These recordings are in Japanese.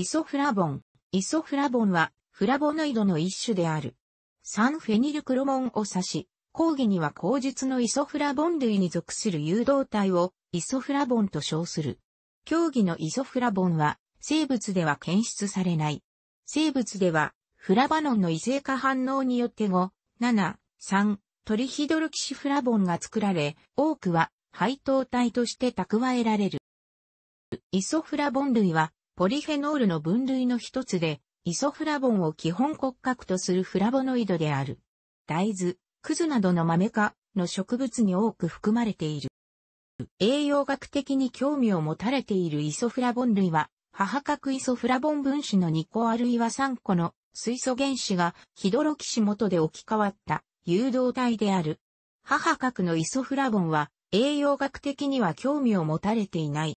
イソフラボン。イソフラボンは、フラボノイドの一種である。3フェニルクロモンを指し、講義には口述のイソフラボン類に属する誘導体をイソフラボンと称する。競技のイソフラボンは、生物では検出されない。生物では、フラバノンの異性化反応によって5、7、3、トリヒドロキシフラボンが作られ、多くは配当体として蓄えられる。イソフラボン類はポリフェノールの分類の一つで、イソフラボンを基本骨格とするフラボノイドである。大豆、クズなどの豆科の植物に多く含まれている。栄養学的に興味を持たれているイソフラボン類は、母核イソフラボン分子の2個あるいは3個の水素原子がヒドロキシ元で置き換わった誘導体である。母核のイソフラボンは栄養学的には興味を持たれていない。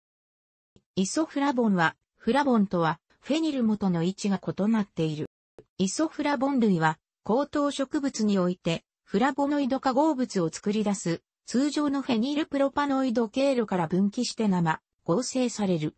イソフラボンはフラボンとは、フェニル元の位置が異なっている。イソフラボン類は、高等植物において、フラボノイド化合物を作り出す、通常のフェニルプロパノイド経路から分岐して生、合成される。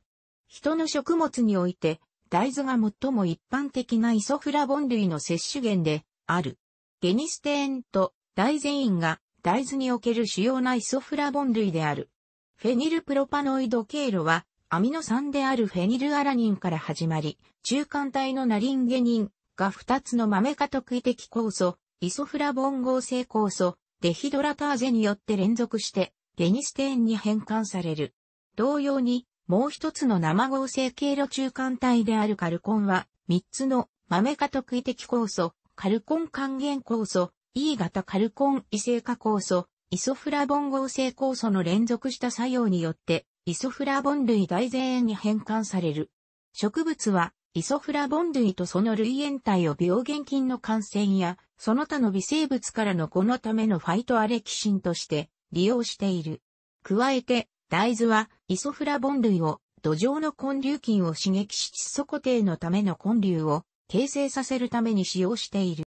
人の食物において、大豆が最も一般的なイソフラボン類の摂取源で、ある。ゲニステーンと大ゼインが大豆における主要なイソフラボン類である。フェニルプロパノイド経路はアミノ酸であるフェニルアラニンから始まり、中間体のナリンゲニンが2つの豆化特異的酵素、イソフラボン合成酵素、デヒドラターゼによって連続して、ゲニステーンに変換される。同様に、もう一つの生合成経路中間体であるカルコンは、3つの豆化特異的酵素、カルコン還元酵素、E 型カルコン異性化酵素、イソフラボン合成酵素の連続した作用によって、イソフラボン類大全塩に変換される。植物は、イソフラボン類とその類炎体を病原菌の感染や、その他の微生物からのこのためのファイトアレキシンとして利用している。加えて、大豆は、イソフラボン類を、土壌の根粒菌を刺激し窒素固定のための根粒を形成させるために使用している。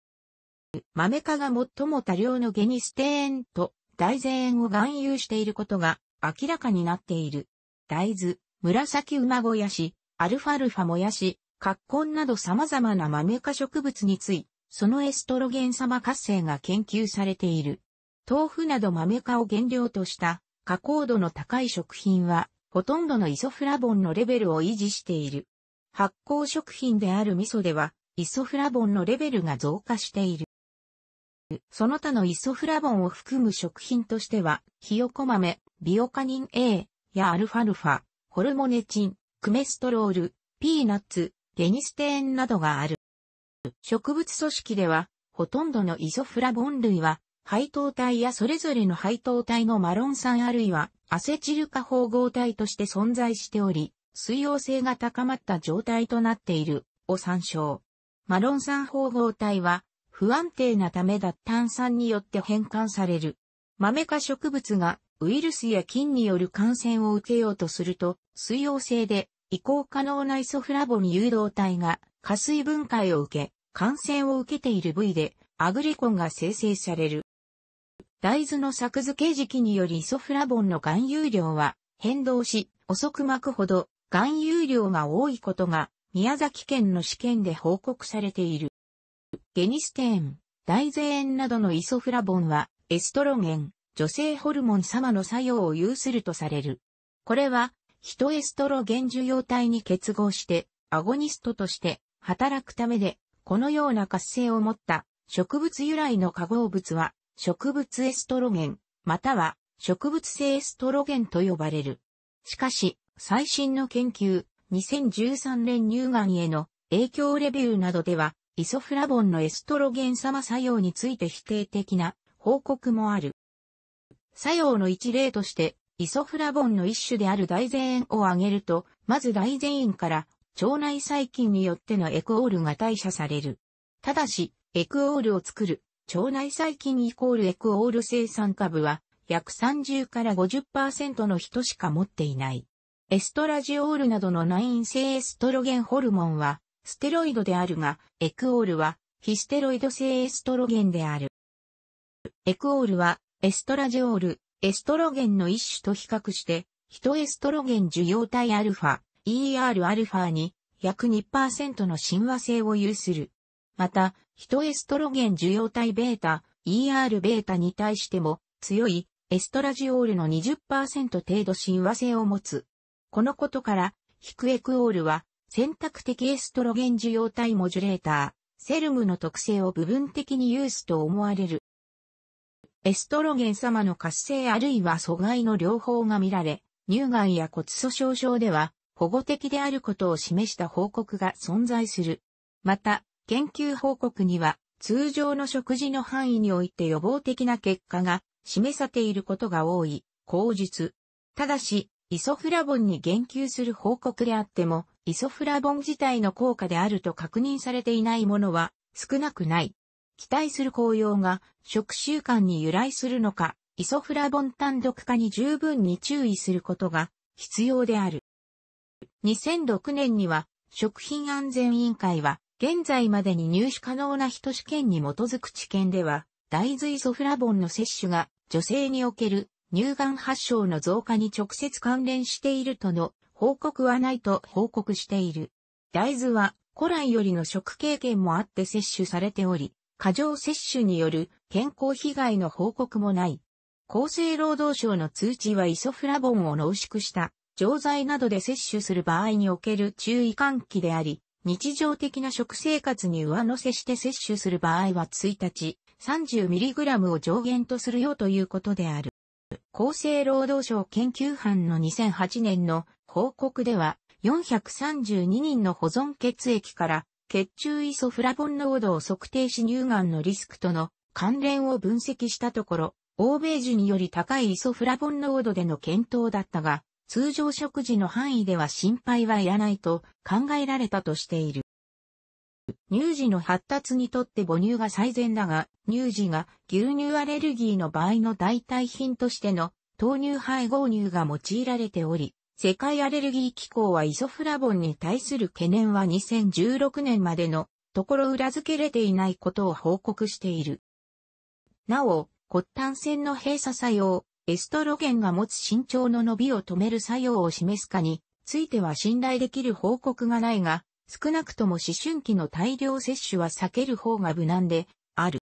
豆科が最も多量のゲニステーンと大ゼーを含有していることが明らかになっている。大豆、紫馬もやし、アルファルファもやし、カッコンなど様々な豆花植物につい、そのエストロゲン様活性が研究されている。豆腐など豆花を原料とした加工度の高い食品は、ほとんどのイソフラボンのレベルを維持している。発酵食品である味噌では、イソフラボンのレベルが増加している。その他のイソフラボンを含む食品としては、ひよこ豆、ビオカニン A やアルファルファ、ホルモネチン、クメストロール、ピーナッツ、ゲニステーンなどがある。植物組織では、ほとんどのイソフラボン類は、配糖体やそれぞれの配糖体のマロン酸あるいはアセチル化包合体として存在しており、水溶性が高まった状態となっているを参照。マロン酸包合体は不安定なため脱炭酸によって変換される。豆化植物がウイルスや菌による感染を受けようとすると、水溶性で移行可能なイソフラボン誘導体が加水分解を受け、感染を受けている部位でアグリコンが生成される。大豆の作付け時期によりイソフラボンの含有量は変動し、遅く巻くほど含有量が多いことが宮崎県の試験で報告されている。ゲニステーン、大豆塩などのイソフラボンはエストロゲン、女性ホルモン様の作用を有するとされる。これは、ヒトエストロゲン受容体に結合して、アゴニストとして働くためで、このような活性を持った植物由来の化合物は、植物エストロゲン、または植物性エストロゲンと呼ばれる。しかし、最新の研究、2013年乳がんへの影響レビューなどでは、イソフラボンのエストロゲン様作用について否定的な報告もある。作用の一例として、イソフラボンの一種である大前炎を挙げると、まず大前炎から腸内細菌によってのエクオールが代謝される。ただし、エクオールを作る腸内細菌イコールエクオール生産株は約30から50%の人しか持っていない。エストラジオールなどの内因性エストロゲンホルモンはステロイドであるが、エクオールはヒステロイド性エストロゲンである。エクオールはエストラジオール、エストロゲンの一種と比較して、ヒトエストロゲン受容体アルファ、ERα に約2%の親和性を有する。また、ヒトエストロゲン受容体 β、ERβ に対しても強いエストラジオールの20%程度親和性を持つ。このことから、ヒクエクオールは選択的エストロゲン受容体モジュレーター、セルムの特性を部分的に有すと思われる。エストロゲン様の活性あるいは阻害の両方が見られ、乳がんや骨粗鬆症では保護的であることを示した報告が存在する。また、研究報告には通常の食事の範囲において予防的な結果が示されていることが多い、口述。ただし、イソフラボンに言及する報告であっても、イソフラボン自体の効果であると確認されていないものは少なくない。期待する効用が食習慣に由来するのか、イソフラボン単独化に十分に注意することが必要である。2006年には食品安全委員会は現在までに入手可能な人試験に基づく知見では大豆イソフラボンの摂取が女性における乳がん発症の増加に直接関連しているとの報告はないと報告している。大豆は古来よりの食経験もあって摂取されており、過剰摂取による健康被害の報告もない。厚生労働省の通知はイソフラボンを濃縮した錠剤などで摂取する場合における注意喚起であり、日常的な食生活に上乗せして摂取する場合は1日 30mg を上限とするよということである。厚生労働省研究班の2008年の報告では432人の保存血液から血中イソフラボン濃度を測定し乳がんのリスクとの関連を分析したところ、欧米樹により高いイソフラボン濃度での検討だったが、通常食事の範囲では心配はいらないと考えられたとしている。乳児の発達にとって母乳が最善だが、乳児が牛乳アレルギーの場合の代替品としての豆乳配合乳が用いられており、世界アレルギー機構はイソフラボンに対する懸念は2016年までのところ裏付けれていないことを報告している。なお、骨端線の閉鎖作用、エストロゲンが持つ身長の伸びを止める作用を示すかについては信頼できる報告がないが、少なくとも思春期の大量摂取は避ける方が無難である。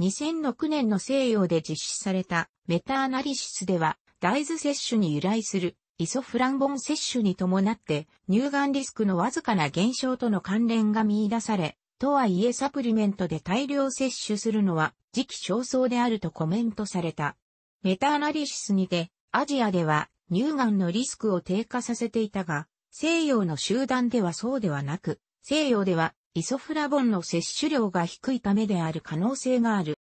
2006年の西洋で実施されたメタアナリシスでは、大豆摂取に由来するイソフランボン摂取に伴って乳がんリスクのわずかな減少との関連が見出され、とはいえサプリメントで大量摂取するのは時期尚早であるとコメントされた。メタアナリシスにて、アジアでは乳がんのリスクを低下させていたが、西洋の集団ではそうではなく、西洋ではイソフラボンの摂取量が低いためである可能性がある。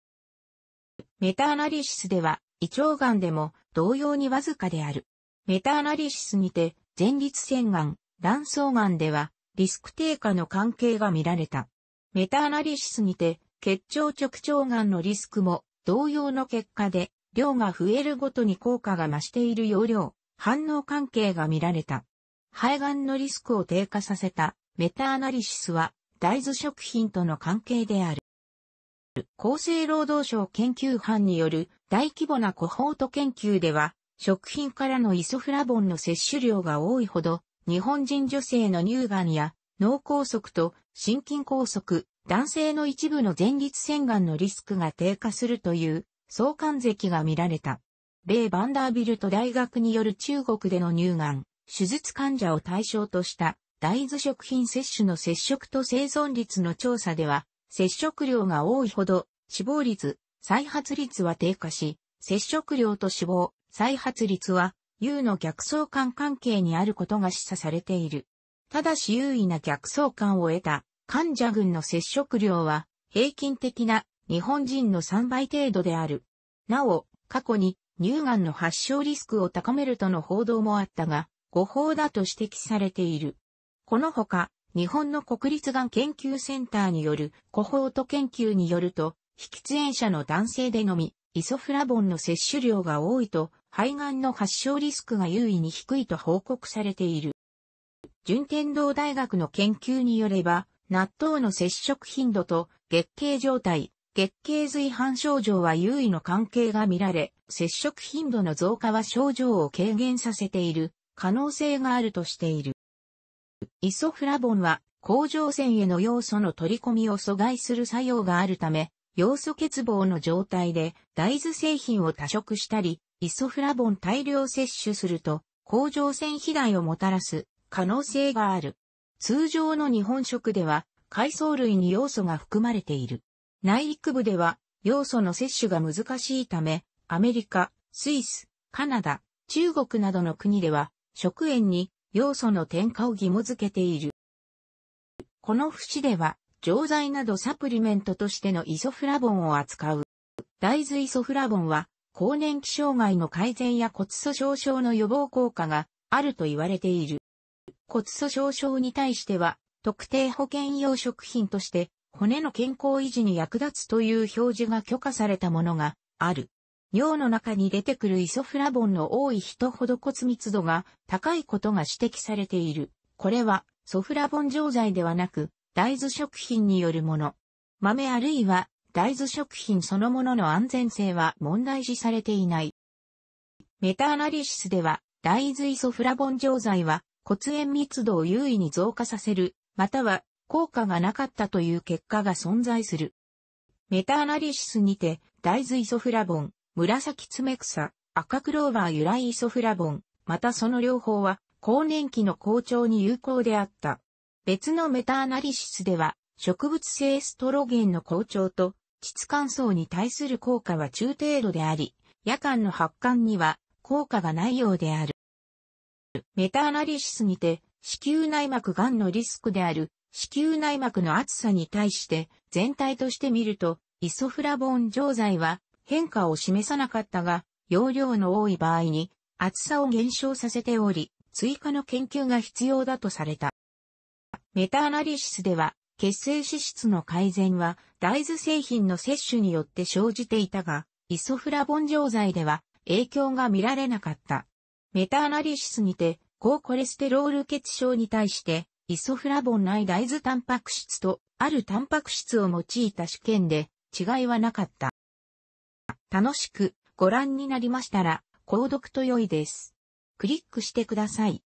メタアナリシスでは、胃腸がんでも同様にわずかである。メタアナリシスにて、前立腺がん、卵巣がんでは、リスク低下の関係が見られた。メタアナリシスにて、結腸直腸がんのリスクも、同様の結果で、量が増えるごとに効果が増している容量、反応関係が見られた。肺がんのリスクを低下させたメタアナリシスは大豆食品との関係である。厚生労働省研究班による大規模なコホート研究では食品からのイソフラボンの摂取量が多いほど、日本人女性の乳がんや脳梗塞と心筋梗塞、男性の一部の前立腺がんのリスクが低下するという相関関関が見られた。米バンダービルト大学による中国での乳がん、手術患者を対象とした大豆食品摂取の接触と生存率の調査では、接触量が多いほど死亡率、再発率は低下し、接触量と死亡、再発率は U の逆相関関係にあることが示唆されている。ただし優位な逆相関を得た患者群の接触量は平均的な日本人の3倍程度である。なお、過去に乳がんの発症リスクを高めるとの報道もあったが、誤報だと指摘されている。このほか、日本の国立がん研究センターによるコホート研究によると、非喫煙者の男性でのみ、イソフラボンの摂取量が多いと肺がんの発症リスクが優位に低いと報告されている。順天堂大学の研究によれば、納豆の接触頻度と月経状態、月経随伴症状は優位の関係が見られ、接触頻度の増加は症状を軽減させている可能性があるとしている。イソフラボンは甲状腺への要素の取り込みを阻害する作用があるため、要素欠乏の状態で大豆製品を多食したり、イソフラボン大量摂取すると、甲状腺肥大をもたらす可能性がある。通常の日本食では、海藻類に要素が含まれている。内陸部では、要素の摂取が難しいため、アメリカ、スイス、カナダ、中国などの国では、食塩に要素の添加を義務付けている。この節では、錠剤などサプリメントとしてのイソフラボンを扱う。大豆イソフラボンは、更年期障害の改善や骨粗鬆症の予防効果があると言われている。骨粗鬆症に対しては、特定保健用食品として、骨の健康維持に役立つという表示が許可されたものがある。尿の中に出てくるイソフラボンの多い人ほど骨密度が高いことが指摘されている。これはソフラボン錠剤ではなく大豆食品によるもの。豆あるいは大豆食品そのものの安全性は問題視されていない。メタアナリシスでは、大豆イソフラボン錠剤は骨炎密度を優位に増加させる、または効果がなかったという結果が存在する。メタアナリシスにて、大豆イソフラボン、紫爪草、赤クローバー由来イソフラボン、またその両方は、更年期の好調に有効であった。別のメタアナリシスでは、植物性エストロゲンの好調と、質乾燥に対する効果は中程度であり、夜間の発汗には効果がないようである。メタアナリシスにて、子宮内膜癌のリスクである子宮内膜の厚さに対して全体として見るとイソフラボン錠剤は変化を示さなかったが容量の多い場合に厚さを減少させており追加の研究が必要だとされた。メタアナリシスでは血清脂質の改善は大豆製品の摂取によって生じていたが、イソフラボン錠剤では影響が見られなかった。メタアナリシスにて、高コレステロール血症に対して、イソフラボン内大豆タンパク質とあるタンパク質を用いた試験で違いはなかった。楽しくご覧になりましたら、購読と良いです。クリックしてください。